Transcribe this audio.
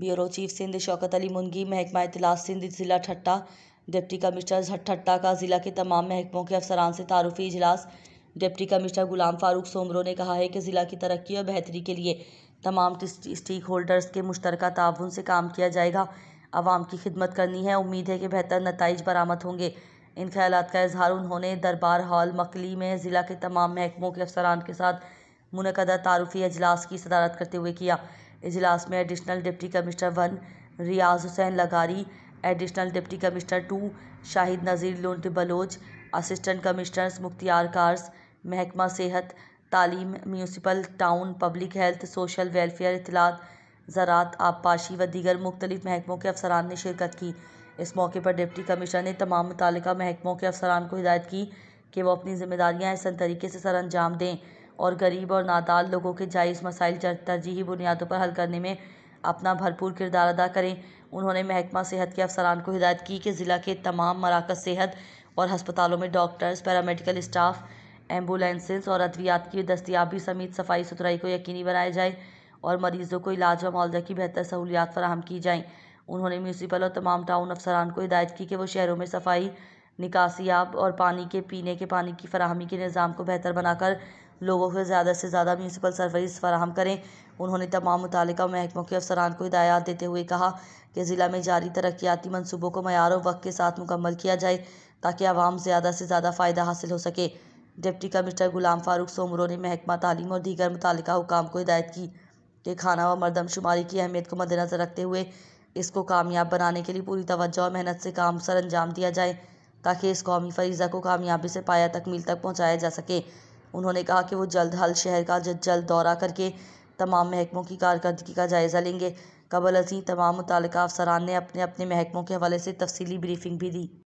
bureau chief Sindh Shaukat Ali Mungi महकमा इतलास सिंध ज़िला ठट्टा डिप्टी कमिश्नर ठट्टा का ज़िला के तमाम महकमों के अफसरान से तारफ़ी इजलास डिप्टी कमिश्नर गुलाम फारूक सोमरों ने कहा है कि ज़िला की तरक्की और बेहतरी के लिए तमाम स्टेक होल्डर्स के मुश्तर ताउन से काम किया जाएगा आवाम की खिदमत करनी है उम्मीद है कि बेहतर नतज बरामद होंगे इन ख्याल का इजहार उन्होंने दरबार हॉल मकली में ज़िला के तमाम महकमों के अफसरान के साथ मुनदा तारफ़ी अजलास की सदारत करते हुए किया इजलास में additional deputy commissioner one Riaz Hussain Lagari additional deputy commissioner two Shahid Nazir Lund Baloch assistant commissioners मुख्तियार कार्स महकमा सेहत तालीम municipal town public health social welfare इतलात ज़रात आबपाशी व दीगर मुख्तलिफ महकमों के अफसरान ने शिरकत की इस मौके पर डिप्टी कमिश्नर ने तमाम मुतल महकमों के अफसरान को हिदायत की कि वह अपनी जिम्मेदारियाँ एहसन तरीके से सर अंजाम दें और गरीब और नादार लोगों के जायज़ मसाइल तरजीही बुनियादों पर हल करने में अपना भरपूर किरदार अदा करें उन्होंने महकमा सेहत के अफसरान को हिदायत की कि ज़िला के तमाम मराकज़ सेहत और हस्पतालों में डॉक्टर्स पैरामेडिकल स्टाफ एम्बुलेंसेस और अद्वियात की दस्तियाबी समेत सफाई सुथराई को यकीनी बनाया जाए और मरीज़ों को इलाज व मुआवजा की बेहतर सहूलियात फराहम की जाएँ उन्होंने म्यूनसिपल और तमाम टाउन अफसरान को हिदायत की कि वो शहरों में सफाई निकासी और पानी के पीने के पानी की फरहमी के निज़ाम को बेहतर बनाकर लोगों को ज़्यादा से ज़्यादा म्यूनसिपल सर्विस फ़राहम करें उन्होंने तमाम मुतल महकमों के अफसरान को हिदायत देते हुए कहा कि ज़िला में जारी तरक्याती मनसूबों को मैार वक्त के साथ मुकम्मल किया जाए ताकि आवाम ज़्यादा से ज़्यादा फ़ायदा हासिल हो सके डिप्टी कमिश्नर गुलाम फारूक सोमरों ने महकमा तालीम और दीगर मुतल हुकाम को हिदायत की कि खाना व मरदमशुमारी की अहमियत को मद्देनज़र रखते हुए इसको कामयाब बनाने के लिए पूरी तोज्जो और मेहनत से काम सर अंजाम दिया जाए ताकि इस कौमी फ़रीज़ा को कामयाबी से पाया तकमील तक पहुँचाया जा सके उन्होंने कहा कि वो जल्द हल शहर का जल्द दौरा करके तमाम महकमों की कारकर्दगी का जायज़ा लेंगे कबल अजी तमाम मुतल अफसरान ने अपने अपने महकमों के हवाले से तफसली ब्रीफिंग भी दी